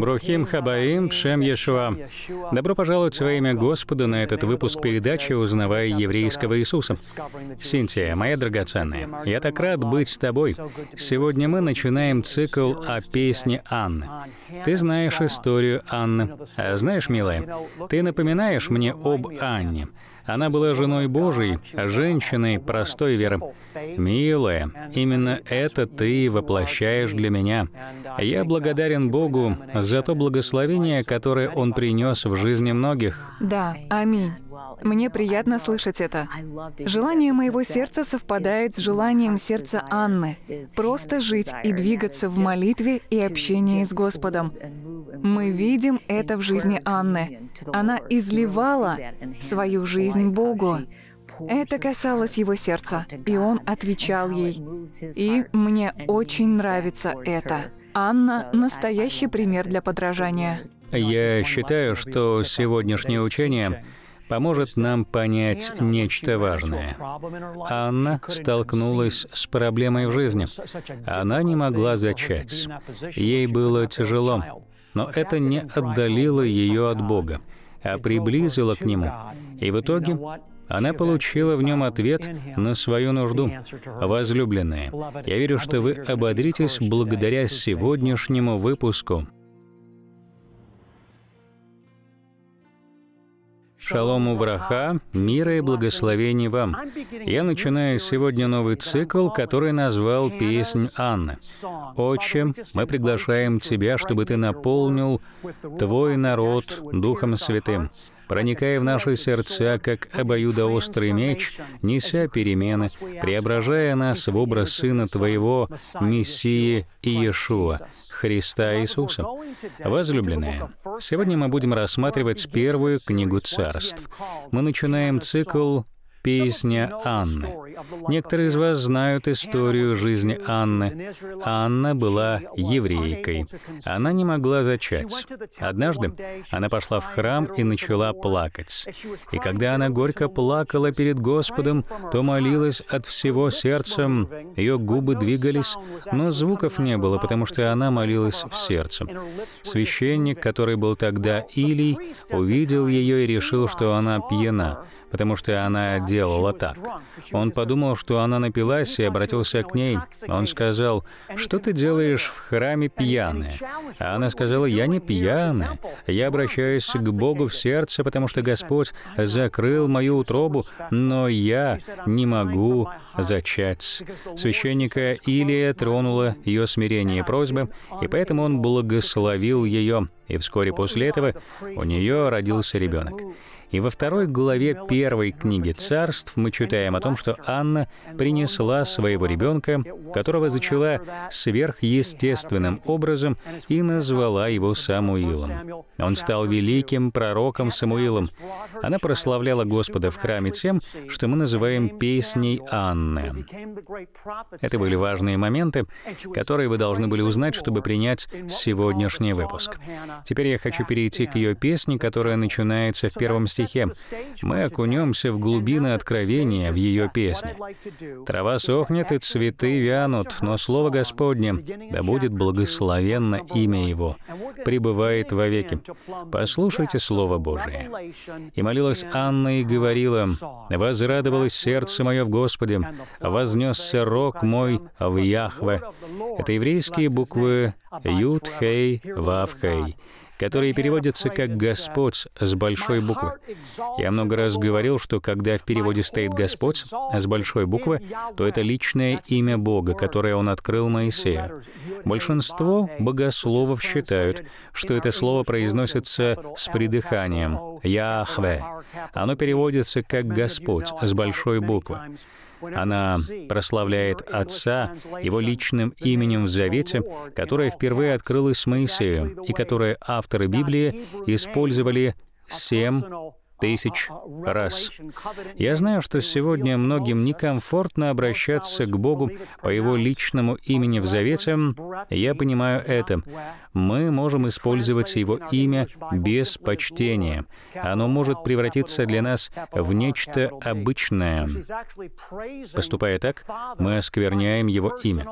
Брухим Хабаим, Пшем Ешуа. Добро пожаловать во имя Господа на этот выпуск передачи «Узнавая еврейского Иисуса». Синтия, моя драгоценная, я так рад быть с тобой. Сегодня мы начинаем цикл о песне Анны. Ты знаешь историю Анны. А знаешь, милая, ты напоминаешь мне об Анне. Она была женой Божией, женщиной простой веры. «Милая, именно это ты воплощаешь для меня. Я благодарен Богу за то благословение, которое Он принес в жизни многих». Да, аминь. Мне приятно слышать это. Желание моего сердца совпадает с желанием сердца Анны. Просто жить и двигаться в молитве и общении с Господом. Мы видим это в жизни Анны. Она изливала свою жизнь жизнь Богу. Это касалось его сердца, и он отвечал ей. И мне очень нравится это. Анна — настоящий пример для подражания. Я считаю, что сегодняшнее учение поможет нам понять нечто важное. Анна столкнулась с проблемой в жизни. Она не могла зачать. Ей было тяжело. Но это не отдалило ее от Бога, а приблизило к Нему и в итоге она получила в нем ответ на свою нужду. Возлюбленные, я верю, что вы ободритесь благодаря сегодняшнему выпуску. Шалому Увраха, мира и благословений вам. Я начинаю сегодня новый цикл, который назвал «Песнь Анны». «Отче, мы приглашаем Тебя, чтобы Ты наполнил Твой народ Духом Святым» проникая в наши сердца, как обоюдоострый меч, неся перемены, преображая нас в образ Сына Твоего, Мессии Иешуа, Христа Иисуса. Возлюбленные, сегодня мы будем рассматривать первую книгу царств. Мы начинаем цикл Песня Анны. Некоторые из вас знают историю жизни Анны. Анна была еврейкой. Она не могла зачать. Однажды она пошла в храм и начала плакать. И когда она горько плакала перед Господом, то молилась от всего сердца. Ее губы двигались, но звуков не было, потому что она молилась в сердце. Священник, который был тогда Илий, увидел ее и решил, что она пьяна потому что она делала так. Он подумал, что она напилась, и обратился к ней. Он сказал, «Что ты делаешь в храме пьяная?» А она сказала, «Я не пьяная. Я обращаюсь к Богу в сердце, потому что Господь закрыл мою утробу, но я не могу зачать». Священника Илия тронула ее смирение и просьба, и поэтому он благословил ее, и вскоре после этого у нее родился ребенок. И во второй главе первой книги царств мы читаем о том, что Анна принесла своего ребенка, которого зачала сверхъестественным образом и назвала его Самуилом. Он стал великим пророком Самуилом. Она прославляла Господа в храме тем, что мы называем песней Анны. Это были важные моменты, которые вы должны были узнать, чтобы принять сегодняшний выпуск. Теперь я хочу перейти к ее песне, которая начинается в первом стихе стихе, мы окунемся в глубины откровения в ее песне. Трава сохнет, и цветы вянут, но Слово Господне, да будет благословенно имя Его, пребывает вовеки. Послушайте Слово Божие. И молилась Анна и говорила, «Возрадовалось сердце мое в Господе, вознесся рог мой в Яхве». Это еврейские буквы «Юд Хей Вав Хей» которые переводятся как «Господь» с большой буквы. Я много раз говорил, что когда в переводе стоит «Господь» с большой буквы, то это личное имя Бога, которое Он открыл Моисею. Большинство богословов считают, что это слово произносится с придыханием «Яхве». Оно переводится как «Господь» с большой буквы. Она прославляет Отца его личным именем в Завете, которое впервые открылось Моисею и которое авторы Библии использовали семь тысяч раз. Я знаю, что сегодня многим некомфортно обращаться к Богу по Его личному имени в Завете. Я понимаю это. Мы можем использовать Его имя без почтения. Оно может превратиться для нас в нечто обычное. Поступая так, мы оскверняем Его имя.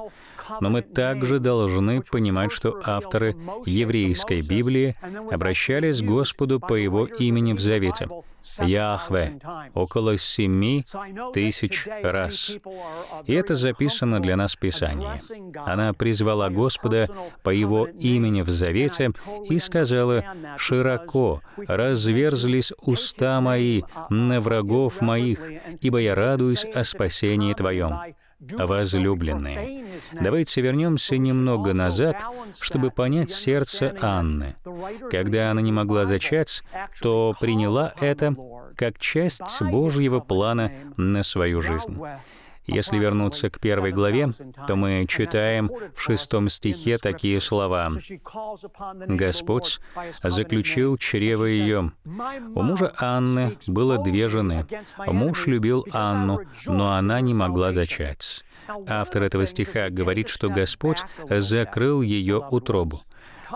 Но мы также должны понимать, что авторы еврейской Библии обращались к Господу по Его имени в Завете. Яхве около семи тысяч раз. И это записано для нас в Писании. Она призвала Господа по Его имени в Завете и сказала, «Широко разверзлись уста мои на врагов моих, ибо я радуюсь о спасении Твоем» возлюбленные, давайте вернемся немного назад, чтобы понять сердце Анны. Когда она не могла зачать, то приняла это как часть Божьего плана на свою жизнь. Если вернуться к первой главе, то мы читаем в шестом стихе такие слова. «Господь заключил чрево ее. У мужа Анны было две жены. Муж любил Анну, но она не могла зачать». Автор этого стиха говорит, что Господь закрыл ее утробу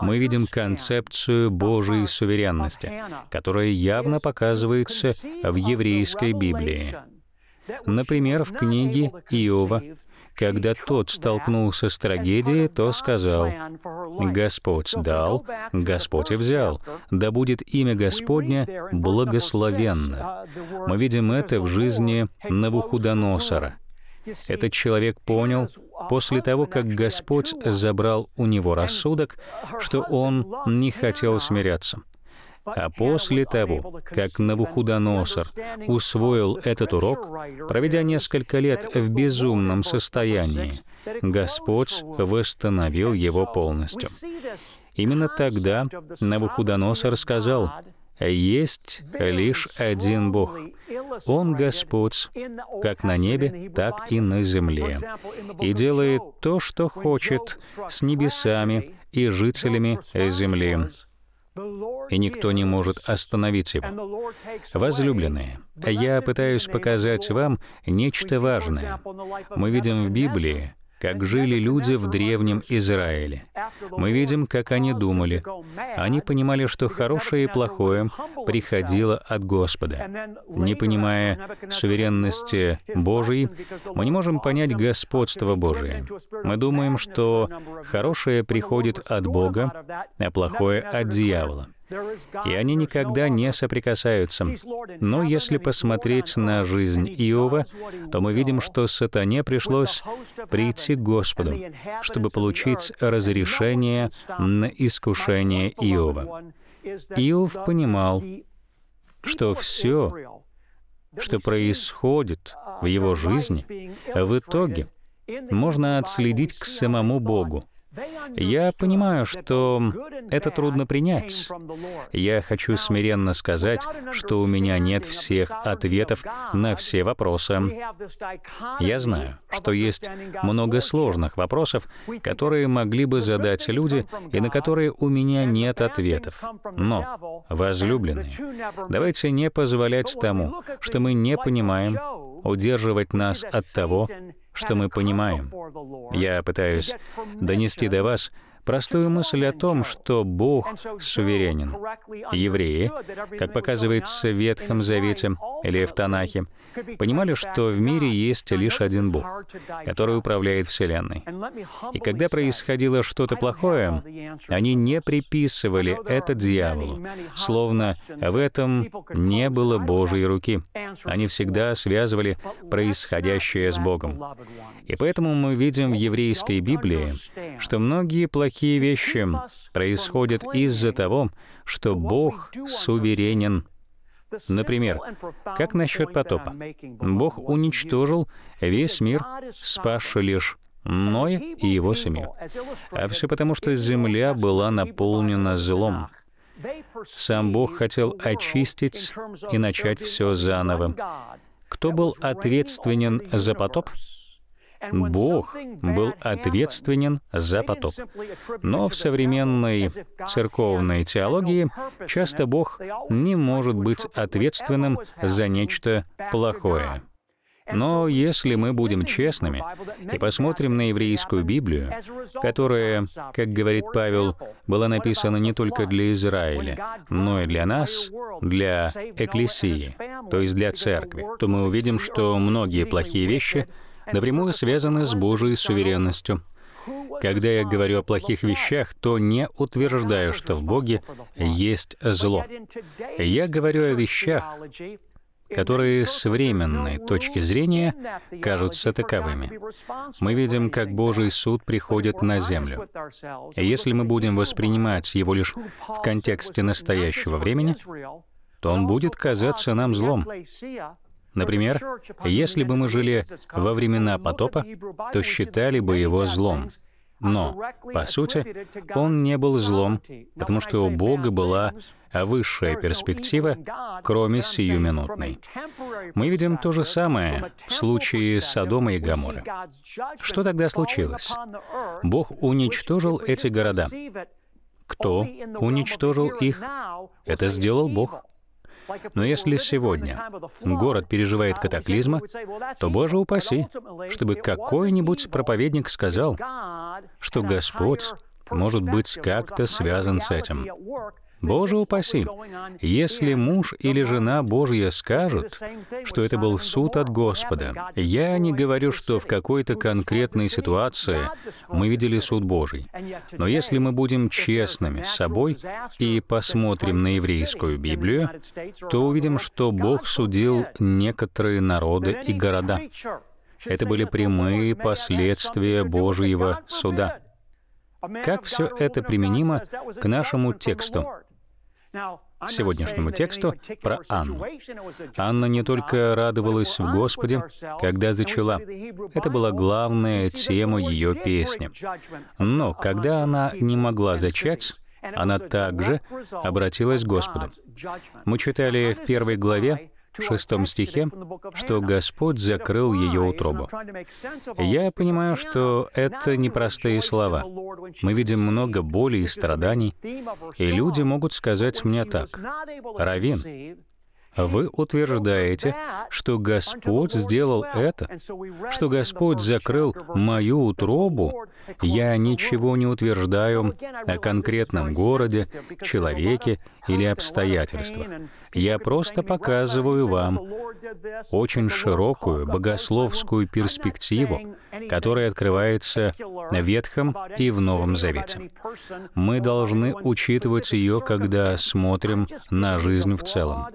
мы видим концепцию Божьей суверенности, которая явно показывается в еврейской Библии. Например, в книге Иова, когда тот столкнулся с трагедией, то сказал, «Господь дал, Господь и взял, да будет имя Господня благословенно». Мы видим это в жизни Навуходоносора. Этот человек понял, после того, как Господь забрал у него рассудок, что он не хотел смиряться. А после того, как Навуходоносор усвоил этот урок, проведя несколько лет в безумном состоянии, Господь восстановил его полностью. Именно тогда Навуходоносор сказал, «Есть лишь один Бог. Он Господь, как на небе, так и на земле, и делает то, что хочет, с небесами и жителями земли» и никто не может остановить его. Возлюбленные, я пытаюсь показать вам нечто важное. Мы видим в Библии, как жили люди в Древнем Израиле. Мы видим, как они думали. Они понимали, что хорошее и плохое приходило от Господа. Не понимая суверенности Божией, мы не можем понять господство Божие. Мы думаем, что хорошее приходит от Бога, а плохое — от дьявола и они никогда не соприкасаются. Но если посмотреть на жизнь Иова, то мы видим, что сатане пришлось прийти к Господу, чтобы получить разрешение на искушение Иова. Иов понимал, что все, что происходит в его жизни, в итоге можно отследить к самому Богу. Я понимаю, что это трудно принять. Я хочу смиренно сказать, что у меня нет всех ответов на все вопросы. Я знаю, что есть много сложных вопросов, которые могли бы задать люди и на которые у меня нет ответов. Но, возлюбленные, давайте не позволять тому, что мы не понимаем, удерживать нас от того, что мы понимаем. Я пытаюсь донести до вас Простую мысль о том, что Бог суверенен. Евреи, как показывается в Ветхом Завете или в Танахе, понимали, что в мире есть лишь один Бог, который управляет Вселенной. И когда происходило что-то плохое, они не приписывали это дьяволу, словно в этом не было Божьей руки. Они всегда связывали происходящее с Богом. И поэтому мы видим в еврейской Библии, что многие плохие Такие вещи происходят из-за того, что Бог суверенен. Например, как насчет потопа? Бог уничтожил весь мир, спасший лишь Ноя и его семью. А все потому, что земля была наполнена злом. Сам Бог хотел очистить и начать все заново. Кто был ответственен за потоп? Бог был ответственен за потоп. Но в современной церковной теологии часто Бог не может быть ответственным за нечто плохое. Но если мы будем честными и посмотрим на еврейскую Библию, которая, как говорит Павел, была написана не только для Израиля, но и для нас, для Экклесии, то есть для Церкви, то мы увидим, что многие плохие вещи — напрямую связаны с Божьей суверенностью. Когда я говорю о плохих вещах, то не утверждаю, что в Боге есть зло. Я говорю о вещах, которые с временной точки зрения кажутся таковыми. Мы видим, как Божий суд приходит на землю. если мы будем воспринимать его лишь в контексте настоящего времени, то он будет казаться нам злом. Например, если бы мы жили во времена потопа, то считали бы его злом. Но, по сути, он не был злом, потому что у Бога была высшая перспектива, кроме сиюминутной. Мы видим то же самое в случае Содома и Гаморы. Что тогда случилось? Бог уничтожил эти города. Кто уничтожил их? Это сделал Бог. Но если сегодня город переживает катаклизма, то, Боже упаси, чтобы какой-нибудь проповедник сказал, что Господь может быть как-то связан с этим. Боже упаси, если муж или жена Божья скажут, что это был суд от Господа, я не говорю, что в какой-то конкретной ситуации мы видели суд Божий. Но если мы будем честными с собой и посмотрим на еврейскую Библию, то увидим, что Бог судил некоторые народы и города. Это были прямые последствия Божьего суда. Как все это применимо к нашему тексту? сегодняшнему тексту про Анну. Анна не только радовалась в Господе, когда зачала. Это была главная тема ее песни. Но когда она не могла зачать, она также обратилась к Господу. Мы читали в первой главе шестом стихе, что Господь закрыл ее утробу. Я понимаю, что это непростые слова. Мы видим много боли и страданий, и люди могут сказать мне так. Равин, вы утверждаете, что Господь сделал это, что Господь закрыл мою утробу. Я ничего не утверждаю о конкретном городе, человеке или обстоятельствах. Я просто показываю вам очень широкую богословскую перспективу, которая открывается в Ветхом и в Новом Завете. Мы должны учитывать ее, когда смотрим на жизнь в целом.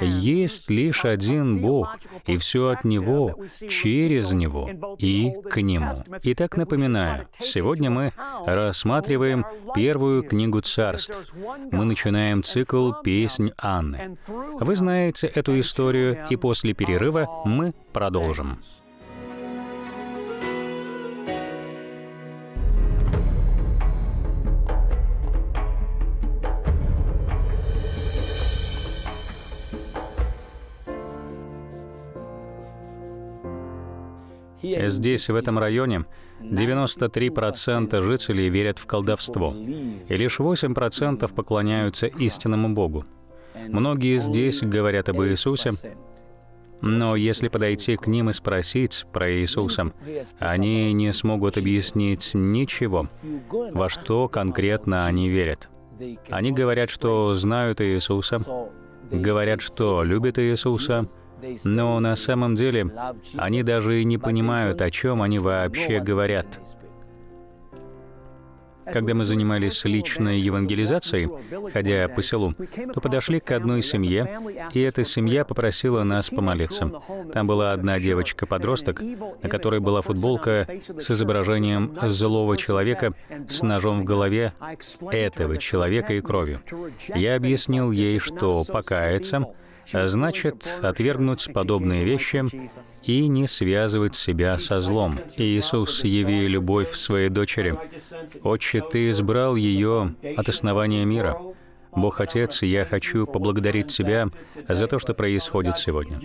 Есть лишь один Бог, и все от Него, через Него и к Нему. Итак, напоминаю, сегодня мы рассматриваем первую книгу царств. Мы начинаем цикл «Песнь Анны». Вы знаете эту историю, и после перерыва мы продолжим. Здесь, в этом районе, 93% жителей верят в колдовство, и лишь 8% поклоняются истинному Богу. Многие здесь говорят об Иисусе, но если подойти к ним и спросить про Иисуса, они не смогут объяснить ничего, во что конкретно они верят. Они говорят, что знают Иисуса, говорят, что любят Иисуса, но на самом деле они даже и не понимают, о чем они вообще говорят. Когда мы занимались личной евангелизацией, ходя по селу, то подошли к одной семье, и эта семья попросила нас помолиться. Там была одна девочка-подросток, на которой была футболка с изображением злого человека с ножом в голове этого человека и кровью. Я объяснил ей, что покаяться значит отвергнуть подобные вещи и не связывать себя со злом. Иисус, яви любовь в своей дочери. Отче ты избрал ее от основания мира. Бог Отец, я хочу поблагодарить Тебя за то, что происходит сегодня.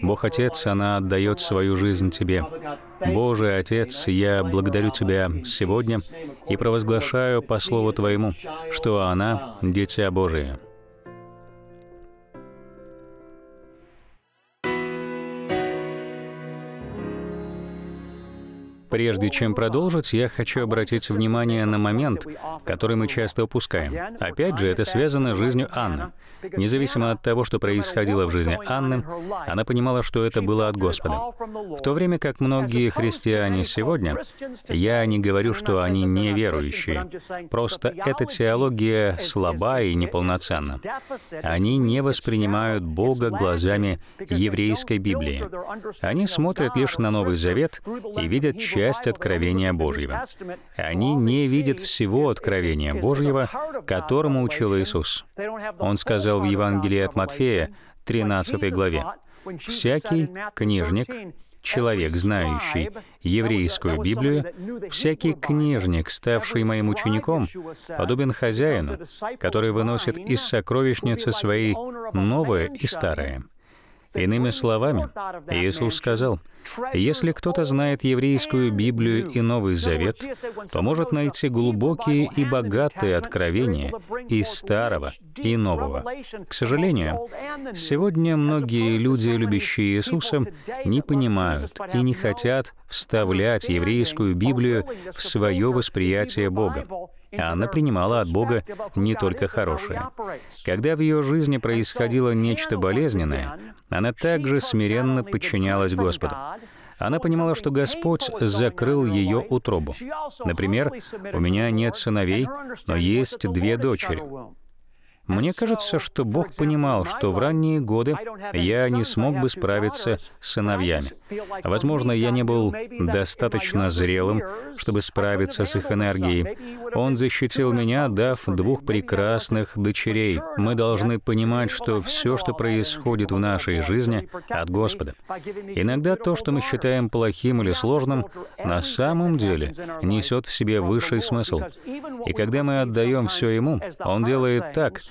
Бог Отец, она отдает свою жизнь Тебе. Боже Отец, я благодарю Тебя сегодня и провозглашаю по Слову Твоему, что она — Дитя Божие. Прежде чем продолжить, я хочу обратить внимание на момент, который мы часто упускаем. Опять же, это связано с жизнью Анны. Независимо от того, что происходило в жизни Анны, она понимала, что это было от Господа. В то время как многие христиане сегодня, я не говорю, что они неверующие. Просто эта теология слаба и неполноценна. Они не воспринимают Бога глазами еврейской Библии. Они смотрят лишь на Новый Завет и видят часть откровения Божьего. Они не видят всего откровения Божьего, которому учил Иисус. Он сказал в Евангелии от Матфея, 13 главе, «Всякий книжник, человек, знающий еврейскую Библию, всякий книжник, ставший моим учеником, подобен хозяину, который выносит из сокровищницы свои новое и старое». Иными словами, Иисус сказал, «Если кто-то знает еврейскую Библию и Новый Завет, то может найти глубокие и богатые откровения из Старого, и Нового». К сожалению, сегодня многие люди, любящие Иисуса, не понимают и не хотят вставлять еврейскую Библию в свое восприятие Бога она принимала от Бога не только хорошее. Когда в ее жизни происходило нечто болезненное, она также смиренно подчинялась Господу. Она понимала, что Господь закрыл ее утробу. Например, «У меня нет сыновей, но есть две дочери». Мне кажется, что Бог понимал, что в ранние годы я не смог бы справиться с сыновьями. Возможно, я не был достаточно зрелым, чтобы справиться с их энергией. Он защитил меня, дав двух прекрасных дочерей. Мы должны понимать, что все, что происходит в нашей жизни, от Господа. Иногда то, что мы считаем плохим или сложным, на самом деле несет в себе высший смысл. И когда мы отдаем все Ему, Он делает так —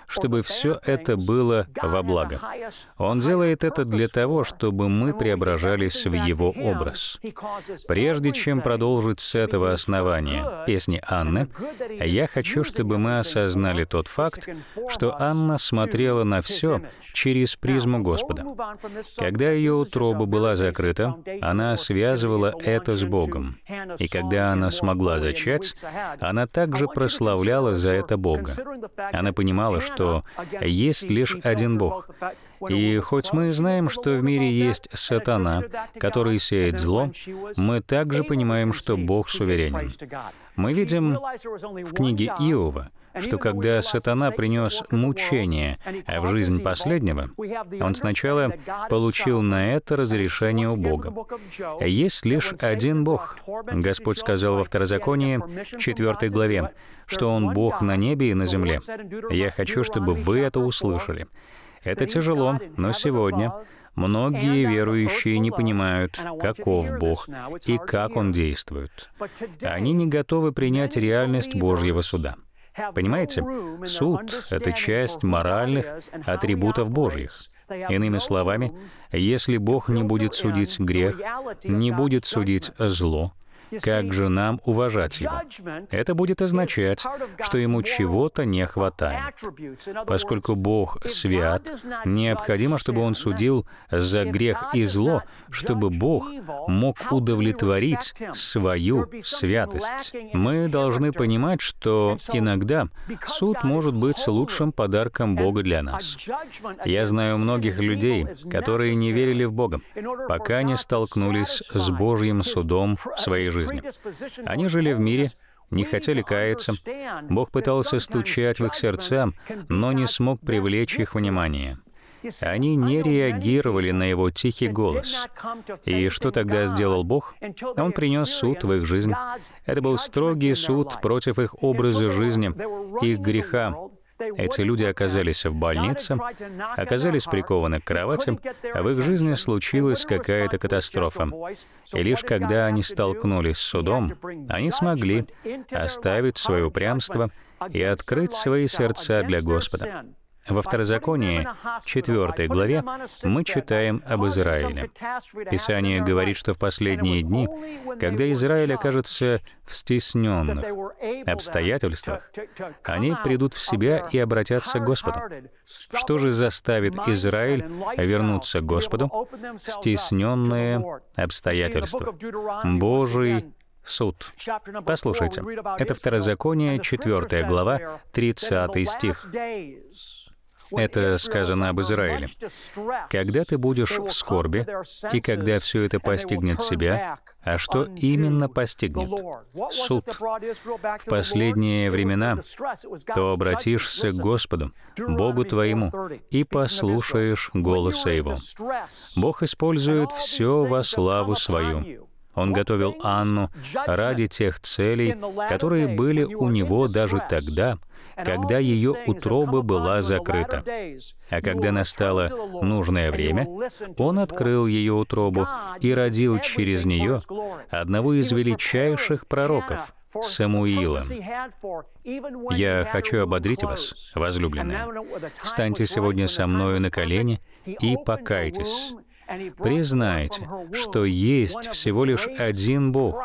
чтобы все это было во благо. Он делает это для того, чтобы мы преображались в Его образ. Прежде чем продолжить с этого основания песни Анны, я хочу, чтобы мы осознали тот факт, что Анна смотрела на все через призму Господа. Когда ее утроба была закрыта, она связывала это с Богом. И когда она смогла зачать, она также прославляла за это Бога. Она понимала, что что есть лишь один Бог. И хоть мы знаем, что в мире есть сатана, который сеет зло, мы также понимаем, что Бог суверенен. Мы видим в книге Иова, что когда сатана принес мучение а в жизнь последнего, он сначала получил на это разрешение у Бога. Есть лишь один Бог. Господь сказал во Второзаконии, 4 главе, что Он Бог на небе и на земле. Я хочу, чтобы вы это услышали. Это тяжело, но сегодня Многие верующие не понимают, каков Бог и как Он действует. Они не готовы принять реальность Божьего суда. Понимаете, суд — это часть моральных атрибутов Божьих. Иными словами, если Бог не будет судить грех, не будет судить зло, как же нам уважать его? Это будет означать, что ему чего-то не хватает. Поскольку Бог свят, необходимо, чтобы он судил за грех и зло, чтобы Бог мог удовлетворить свою святость. Мы должны понимать, что иногда суд может быть лучшим подарком Бога для нас. Я знаю многих людей, которые не верили в Бога, пока не столкнулись с Божьим судом в своей жизни жизни. Они жили в мире, не хотели каяться. Бог пытался стучать в их сердца, но не смог привлечь их внимание. Они не реагировали на его тихий голос. И что тогда сделал Бог? Он принес суд в их жизнь. Это был строгий суд против их образа жизни, их греха, эти люди оказались в больнице, оказались прикованы к кроватям, а в их жизни случилась какая-то катастрофа. И лишь когда они столкнулись с судом, они смогли оставить свое упрямство и открыть свои сердца для Господа. Во Второзаконии, 4 главе, мы читаем об Израиле. Писание говорит, что в последние дни, когда Израиль окажется в стесненных обстоятельствах, они придут в себя и обратятся к Господу. Что же заставит Израиль вернуться к Господу? Стесненные обстоятельства. Божий суд. Послушайте, это Второзаконие, 4 глава, 30 стих. Это сказано об Израиле. Когда ты будешь в скорби, и когда все это постигнет себя, а что именно постигнет? Суд. В последние времена то обратишься к Господу, Богу твоему, и послушаешь голоса Его. Бог использует все во славу свою. Он готовил Анну ради тех целей, которые были у него даже тогда, когда ее утроба была закрыта. А когда настало нужное время, Он открыл ее утробу и родил через нее одного из величайших пророков, Самуила. Я хочу ободрить вас, возлюбленные. Станьте сегодня со мною на колени и покайтесь, Признайте, что есть всего лишь один Бог.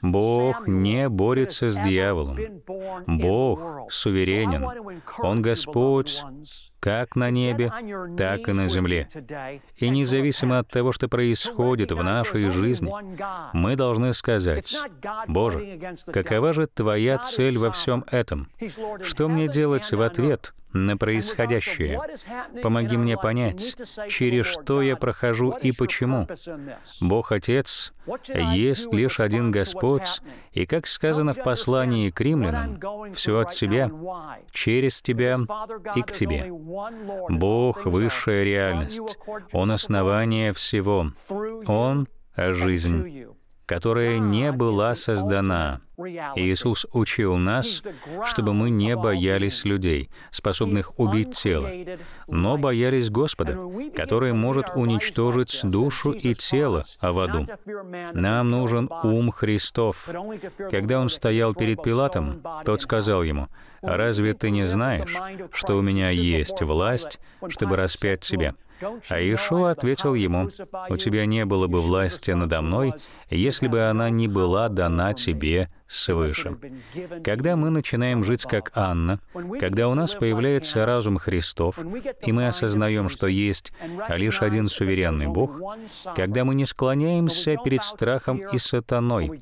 Бог не борется с дьяволом. Бог суверенен. Он Господь как на небе, так и на земле. И независимо от того, что происходит в нашей жизни, мы должны сказать, «Боже, какова же Твоя цель во всем этом? Что мне делать в ответ на происходящее? Помоги мне понять, через что я прохожу и почему. Бог Отец есть лишь один Господь, и как сказано в послании к римлянам, все от тебя, через тебя и к тебе. Бог — высшая реальность. Он — основание всего. Он — жизнь которая не была создана. Иисус учил нас, чтобы мы не боялись людей, способных убить тело, но боялись Господа, который может уничтожить душу и тело а в аду. Нам нужен ум Христов. Когда он стоял перед Пилатом, тот сказал ему, «Разве ты не знаешь, что у меня есть власть, чтобы распять тебя?» А Иешуа ответил ему, «У тебя не было бы власти надо мной, если бы она не была дана тебе свыше. Когда мы начинаем жить как Анна, когда у нас появляется разум Христов, и мы осознаем, что есть лишь один суверенный Бог, когда мы не склоняемся перед страхом и сатаной,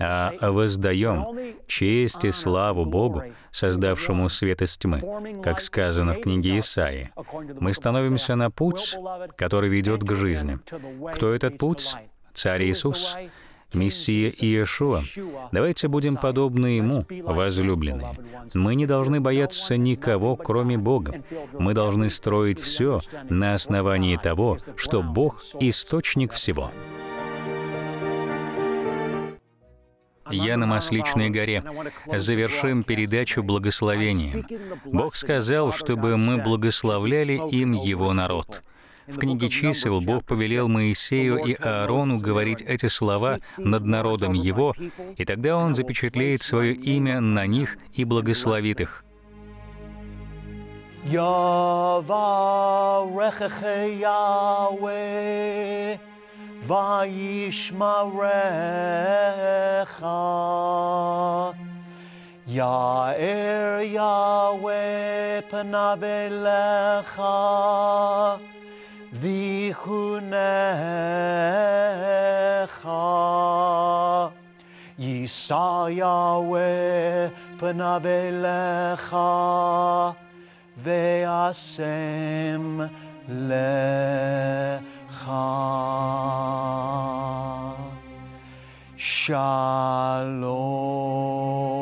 а воздаем честь и славу Богу, создавшему свет из тьмы, как сказано в книге Исаии, мы становимся на путь, который ведет к жизни. Кто этот путь? Царь Иисус. Мессия Иешуа. Давайте будем подобны Ему, возлюбленные. Мы не должны бояться никого, кроме Бога. Мы должны строить все на основании того, что Бог — источник всего. Я на Масличной горе. Завершим передачу благословением. Бог сказал, чтобы мы благословляли им Его народ. В книге чисел Бог повелел Моисею и Аарону говорить эти слова над народом его, и тогда он запечатлеет свое имя на них и благословит их. Ya'er Yahweh panav elecha V'chunecha Yisaya ve'p'navelecha Ve'asem lecha Shalom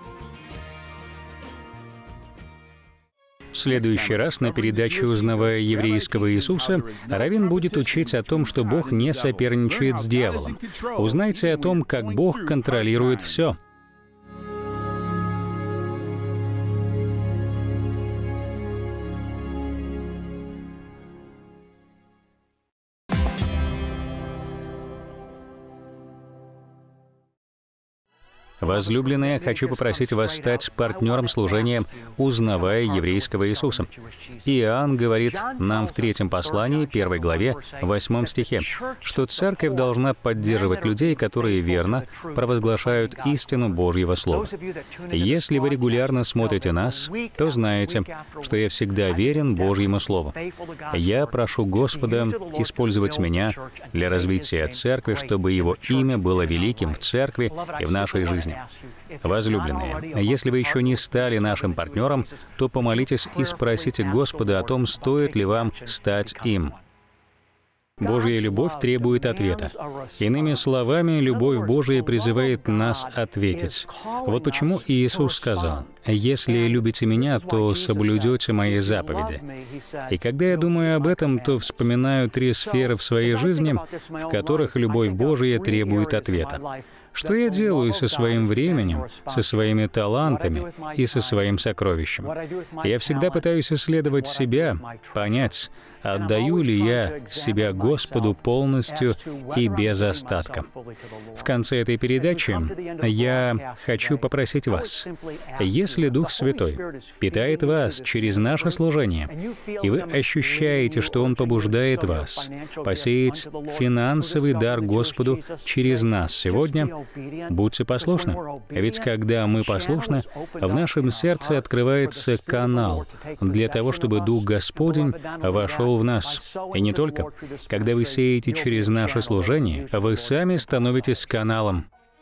В следующий раз на передаче «Узнавая еврейского Иисуса» Равин будет учить о том, что Бог не соперничает с дьяволом. Узнайте о том, как Бог контролирует все — Возлюбленные, хочу попросить вас стать партнером служения, узнавая еврейского Иисуса. Иоанн говорит нам в третьем послании, первой главе, восьмом стихе, что церковь должна поддерживать людей, которые верно провозглашают истину Божьего Слова. Если вы регулярно смотрите нас, то знаете, что я всегда верен Божьему Слову. Я прошу Господа использовать меня для развития церкви, чтобы Его имя было великим в церкви и в нашей жизни. Возлюбленные, если вы еще не стали нашим партнером, то помолитесь и спросите Господа о том, стоит ли вам стать им. Божья любовь требует ответа. Иными словами, любовь Божия призывает нас ответить. Вот почему Иисус сказал, «Если любите Меня, то соблюдете Мои заповеди». И когда я думаю об этом, то вспоминаю три сферы в своей жизни, в которых любовь Божия требует ответа. Что я делаю со своим временем, со своими талантами и со своим сокровищем? Я всегда пытаюсь исследовать себя, понять, отдаю ли я себя Господу полностью и без остатка. В конце этой передачи я хочу попросить вас, если Дух Святой питает вас через наше служение, и вы ощущаете, что Он побуждает вас посеять финансовый дар Господу через нас сегодня, будьте послушны. Ведь когда мы послушны, в нашем сердце открывается канал для того, чтобы Дух Господень вошел вошел в нас. И не только. Когда вы сеете через наше служение, вы сами становитесь каналом.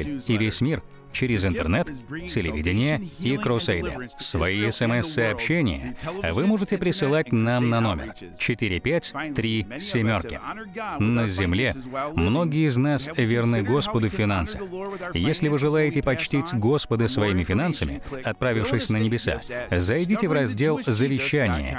Израиль и весь мир через интернет, телевидение и крусейды. Свои смс-сообщения вы можете присылать нам на номер 453 На земле многие из нас верны Господу в финансах. Если вы желаете почтить Господа своими финансами, отправившись на небеса, зайдите в раздел «Завещание»